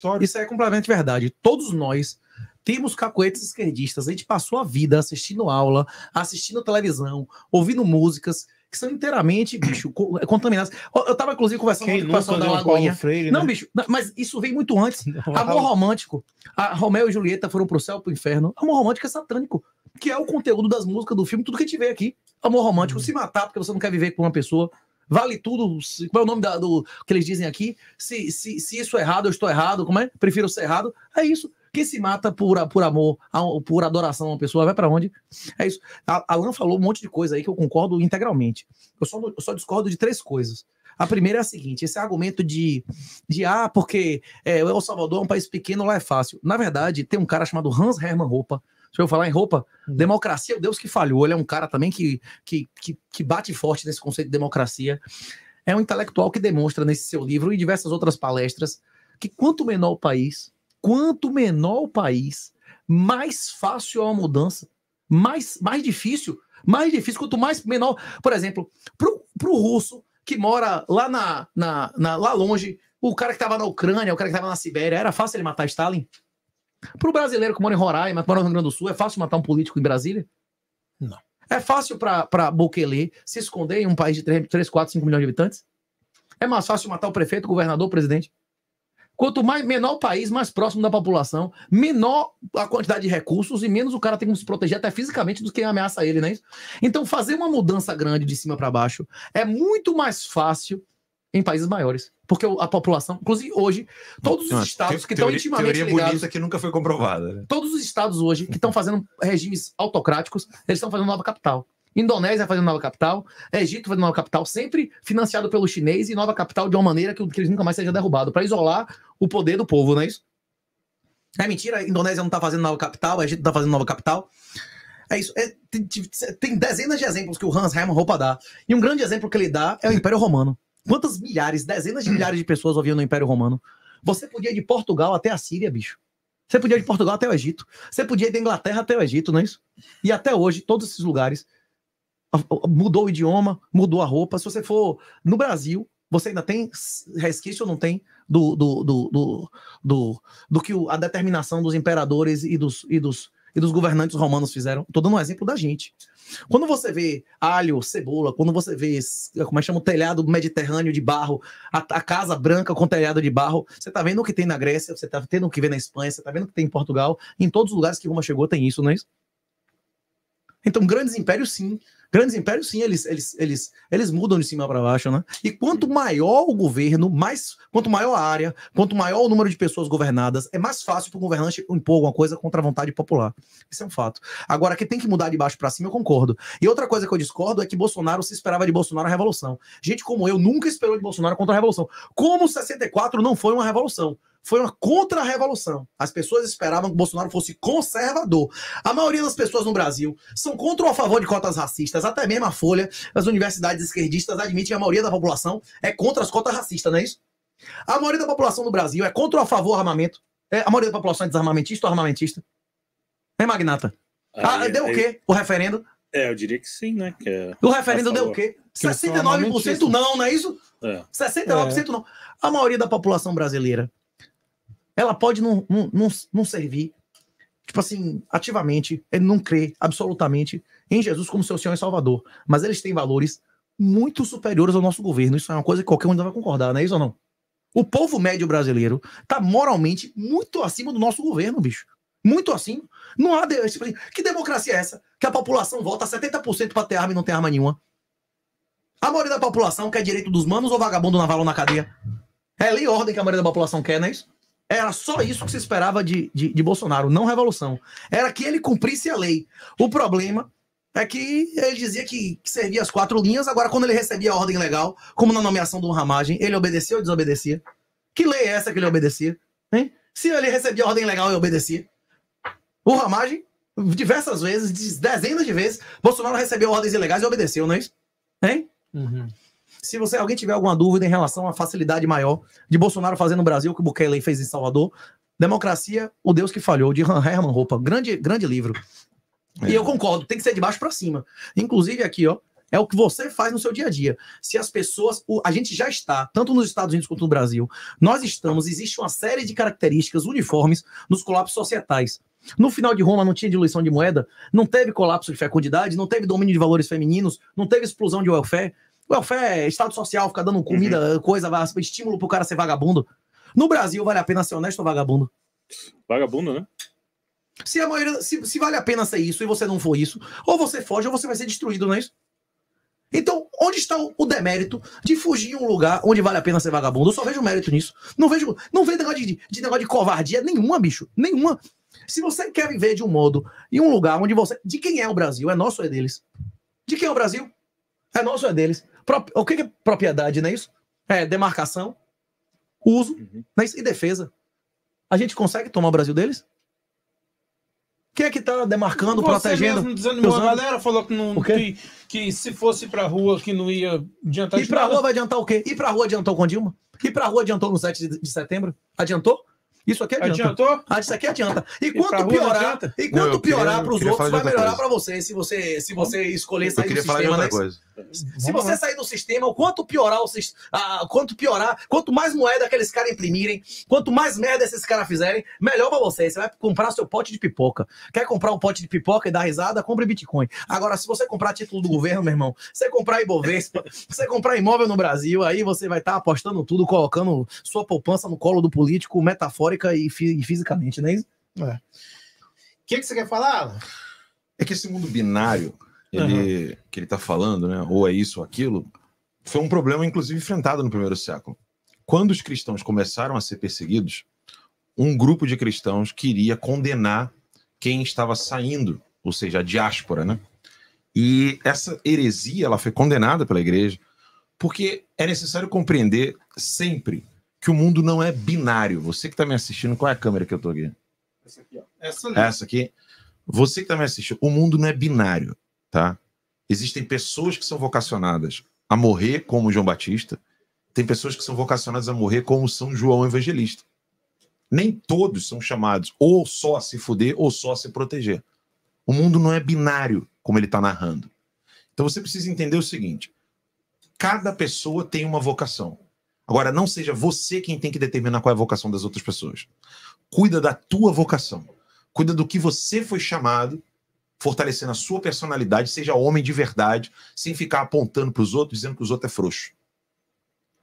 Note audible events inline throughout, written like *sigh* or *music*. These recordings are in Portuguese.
Sorry. Isso é completamente verdade. Todos nós temos cacoetes esquerdistas. A gente passou a vida assistindo aula, assistindo televisão, ouvindo músicas que são inteiramente, bicho, é, contaminadas. Eu tava, inclusive, conversando Quem com o pessoal da Lagoinha. Freire, não, né? bicho, não, mas isso veio muito antes. *laughs* Amor romântico. A Romeu e Julieta foram pro céu, pro inferno. Amor romântico é satânico, que é o conteúdo das músicas, do filme, tudo que a gente vê aqui. Amor romântico, hum. se matar porque você não quer viver com uma pessoa. Vale tudo. Se, qual é o nome da, do que eles dizem aqui? Se, se, se isso é errado, eu estou errado. Como é? Prefiro ser errado. É isso. Quem se mata por, por amor, por adoração a uma pessoa, vai para onde? É isso. A, Alan falou um monte de coisa aí que eu concordo integralmente. Eu só, eu só discordo de três coisas. A primeira é a seguinte: esse argumento de, de ah, porque é, El Salvador é um país pequeno, lá é fácil. Na verdade, tem um cara chamado Hans Hermann Roupa, Deixa eu falar em roupa. é Democracia, Deus que falhou. Ele é um cara também que, que, que, que bate forte nesse conceito de democracia. É um intelectual que demonstra nesse seu livro e diversas outras palestras que quanto menor o país, quanto menor o país, mais fácil é a mudança. Mais, mais difícil, mais difícil, quanto mais menor. Por exemplo, para o russo que mora lá na, na, na lá longe, o cara que estava na Ucrânia, o cara que estava na Sibéria, era fácil ele matar Stalin? Para o brasileiro que mora em Roraima, que mora no Rio Grande do Sul, é fácil matar um político em Brasília? Não. É fácil para Bukele se esconder em um país de 3, 3, 4, 5 milhões de habitantes? É mais fácil matar o prefeito, o governador, o presidente? Quanto mais, menor o país, mais próximo da população, menor a quantidade de recursos e menos o cara tem que se proteger até fisicamente do que ameaça ele, né? Então, fazer uma mudança grande de cima para baixo é muito mais fácil em países maiores. Porque a população, inclusive hoje, todos os ah, estados que estão intimamente teoria ligados... Teoria que nunca foi comprovada. Né? Todos os estados hoje que estão fazendo regimes autocráticos, eles estão fazendo nova capital. Indonésia fazendo nova capital, Egito fazendo nova capital, sempre financiado pelo chinês e nova capital de uma maneira que, que eles nunca mais sejam derrubados, para isolar o poder do povo, não é isso? É mentira, a Indonésia não está fazendo nova capital, a Egito está fazendo nova capital. É isso. É, tem, tem, dezenas de exemplos que o Hans Hermann Roupa dá. E um grande exemplo que ele dá é o Império Romano. Quantas milhares, dezenas de milhares de pessoas ouviam no Império Romano? Você podia ir de Portugal até a Síria, bicho. Você podia ir de Portugal até o Egito. Você podia ir da Inglaterra até o Egito, não é isso? E até hoje, todos esses lugares. Mudou o idioma, mudou a roupa. Se você for no Brasil, você ainda tem resquício ou não tem do, do, do, do, do, do que a determinação dos imperadores e dos, e dos e dos governantes romanos fizeram. Estou dando um exemplo da gente. Quando você vê alho, cebola, quando você vê, como é que chama, o telhado mediterrâneo de barro, a, a casa branca com telhado de barro, você está vendo o que tem na Grécia, você está vendo o que vê na Espanha, você está vendo o que tem em Portugal, em todos os lugares que Roma chegou tem isso, não é isso? Então, grandes impérios, sim, Grandes impérios, sim, eles, eles, eles, eles mudam de cima para baixo, né? E quanto maior o governo, mais, quanto maior a área, quanto maior o número de pessoas governadas, é mais fácil para o governante impor alguma coisa contra a vontade popular. Isso é um fato. Agora, que tem que mudar de baixo para cima, eu concordo. E outra coisa que eu discordo é que Bolsonaro se esperava de Bolsonaro a revolução. Gente como eu nunca esperou de Bolsonaro contra a revolução. Como 64 não foi uma revolução? foi uma contra-revolução. As pessoas esperavam que Bolsonaro fosse conservador. A maioria das pessoas no Brasil são contra ou a favor de cotas racistas. Até mesmo a Folha, as universidades esquerdistas admitem que a maioria da população é contra as cotas racistas, não é isso? A maioria da população no Brasil é contra ou a favor do armamento. É, a maioria da população é desarmamentista ou armamentista? É magnata. Aí, ah, ah, deu aí... o quê? O referendo? É, eu diria que sim, né? Que é... O referendo deu o quê? 69% não, não é isso? É. 69% não. A maioria da população brasileira ela pode não, não, não, não servir, tipo assim, ativamente, ele não crê absolutamente em Jesus como seu Senhor e Salvador. Mas eles têm valores muito superiores ao nosso governo. Isso é uma coisa que qualquer um ainda vai concordar, não é isso ou não? O povo médio brasileiro tá moralmente muito acima do nosso governo, bicho. Muito acima. Não há. Tipo, assim, que democracia é essa? Que a população vota 70% para ter arma e não tem arma nenhuma. A maioria da população quer direito dos manos ou vagabundo na vala ou na cadeia? É lei e ordem que a maioria da população quer, não é isso? Era só isso que se esperava de, de, de, Bolsonaro, não revolução. Era que ele cumprisse a lei. O problema é que ele dizia que, que servia as quatro linhas, agora quando ele recebia a ordem legal, como na nomeação do Ramagem, ele obedecia ou desobedecia? Que lei é essa que ele obedecia? Hein? Se ele recebia a ordem legal, ele obedecia. O Ramagem, diversas vezes, dezenas de vezes, Bolsonaro recebeu ordens ilegais e obedeceu, não é isso? Hein? Uhum. Se você alguém tiver alguma dúvida em relação à facilidade maior de Bolsonaro fazer no Brasil o que o Bukele fez em Salvador, Democracia, o Deus que falhou, de Herman Roupa, grande, grande livro. É. E eu concordo, tem que ser de baixo para cima. Inclusive aqui, ó, é o que você faz no seu dia a dia. Se as pessoas. O, a gente já está, tanto nos Estados Unidos quanto no Brasil, nós estamos, existe uma série de características uniformes nos colapsos societais. No final de Roma não tinha diluição de moeda, não teve colapso de fecundidade, não teve domínio de valores femininos, não teve explosão de welfare, welfare, estado social, ficar dando comida, uhum. coisa, estímulo pro cara ser vagabundo. No Brasil, vale a pena ser honesto ou vagabundo? Vagabundo, né? Se, a maioria, se, se vale a pena ser isso e você não for isso, ou você foge ou você vai ser destruído, não é isso? Então, onde está o, demérito de fugir em um lugar onde vale a pena ser vagabundo? Eu só vejo mérito nisso. Não vejo, não vejo negócio de, de negócio de covardia nenhuma, bicho. Nenhuma. Se você quer viver de um modo em um lugar onde você. De quem é o Brasil? É nosso ou é deles? De quem é o Brasil? É nosso ou é deles? O que é propriedade, não é isso? É demarcação, uso uhum. É isso? e defesa. A gente consegue tomar o Brasil deles? Quem é que tá demarcando, Você protegendo? Mesmo desanimou a galera, falou que, não, que, que, se fosse pra rua que não ia adiantar. E pra nada. rua vai adiantar o quê? E pra rua adiantou com Dilma? E pra rua adiantou no 7 de setembro? Adiantou? Isso aqui adianta. Adiantou? Ah, isso aqui adianta. E, quanto piorar, e quanto piorar para os outros, vai melhorar para você, se você, se você escolher sair do sistema. Né? Coisa. Se você sair do sistema, o quanto piorar o quanto piorar, quanto mais moeda aqueles caras imprimirem, quanto mais merda esses caras fizerem, melhor para você. Você vai comprar seu pote de pipoca. Quer comprar um pote de pipoca e dar risada? Compre Bitcoin. Agora, se você comprar título do governo, meu irmão, você comprar Ibovespa, *laughs* você comprar imóvel no Brasil, aí você vai estar tá apostando tudo, colocando sua poupança no colo do político, metafórica e, e fisicamente, não é isso? É. O que, que você quer falar? É que esse mundo binário ele, uhum. que ele está falando, né? ou é isso ou aquilo, foi um problema, inclusive, enfrentado no primeiro século. Quando os cristãos começaram a ser perseguidos, um grupo de cristãos queria condenar quem estava saindo, ou seja, a diáspora, né? E essa heresia, ela foi condenada pela igreja, porque é necessário compreender sempre que o mundo não é binário. Você que está me assistindo, qual é a câmera que eu estou aqui? Essa aqui, ó. Essa, ali. Essa aqui. Você que está me assistindo, o mundo não é binário tá? Existem pessoas que são vocacionadas a morrer como João Batista, tem pessoas que são vocacionadas a morrer como São João Evangelista. Nem todos são chamados ou só a se fuder ou só a se proteger. O mundo não é binário, como ele está narrando. Então você precisa entender o seguinte: cada pessoa tem uma vocação. Agora, não seja você quem tem que determinar qual é a vocação das outras pessoas. Cuida da tua vocação. Cuida do que você foi chamado fortalecendo a sua personalidade, seja homem de verdade, sem ficar apontando para os outros, dizendo que os outros é frouxo,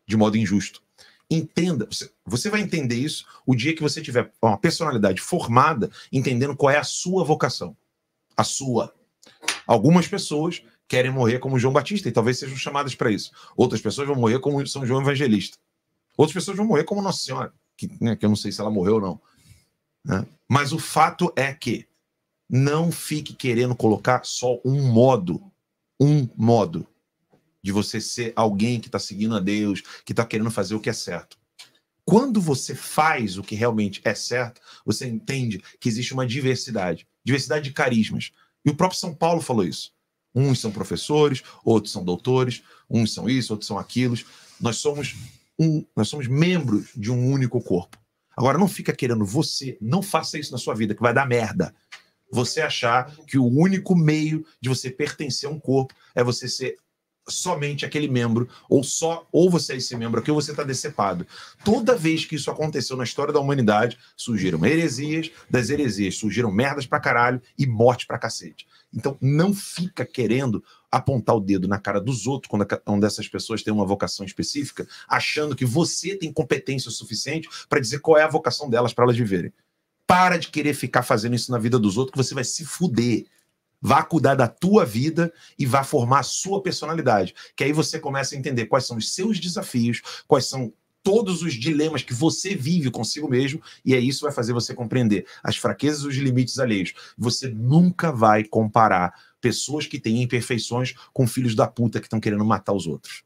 de modo injusto. Entenda, você vai entender isso o dia que você tiver uma personalidade formada, entendendo qual é a sua vocação. A sua. Algumas pessoas querem morrer como João Batista e talvez sejam chamadas para isso. Outras pessoas vão morrer como São João Evangelista. Outras pessoas vão morrer como Nossa Senhora, que, né, que eu não sei se ela morreu ou não. Né? Mas o fato é que não fique querendo colocar só um modo, um modo de você ser alguém que está seguindo a Deus, que está querendo fazer o que é certo. Quando você faz o que realmente é certo, você entende que existe uma diversidade, diversidade de carismas. E o próprio São Paulo falou isso. Uns são professores, outros são doutores, uns são isso, outros são aquilo. Nós somos um, nós somos membros de um único corpo. Agora não fica querendo você, não faça isso na sua vida que vai dar merda você achar que o único meio de você pertencer a um corpo é você ser somente aquele membro, ou só, ou você é esse membro aqui, ou você está decepado. Toda vez que isso aconteceu na história da humanidade, surgiram heresias, das heresias surgiram merdas pra caralho e morte pra cacete. Então não fica querendo apontar o dedo na cara dos outros quando, quando essas pessoas têm uma vocação específica, achando que você tem competência suficiente para dizer qual é a vocação delas para elas viverem. Para de querer ficar fazendo isso na vida dos outros, que você vai se fuder. Vá cuidar da tua vida e vá formar a sua personalidade. Que aí você começa a entender quais são os seus desafios, quais são todos os dilemas que você vive consigo mesmo, e é isso que vai fazer você compreender as fraquezas e os limites alheios. Você nunca vai comparar pessoas que têm imperfeições com filhos da puta que estão querendo matar os outros.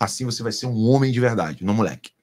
Assim você vai ser um homem de verdade, não moleque.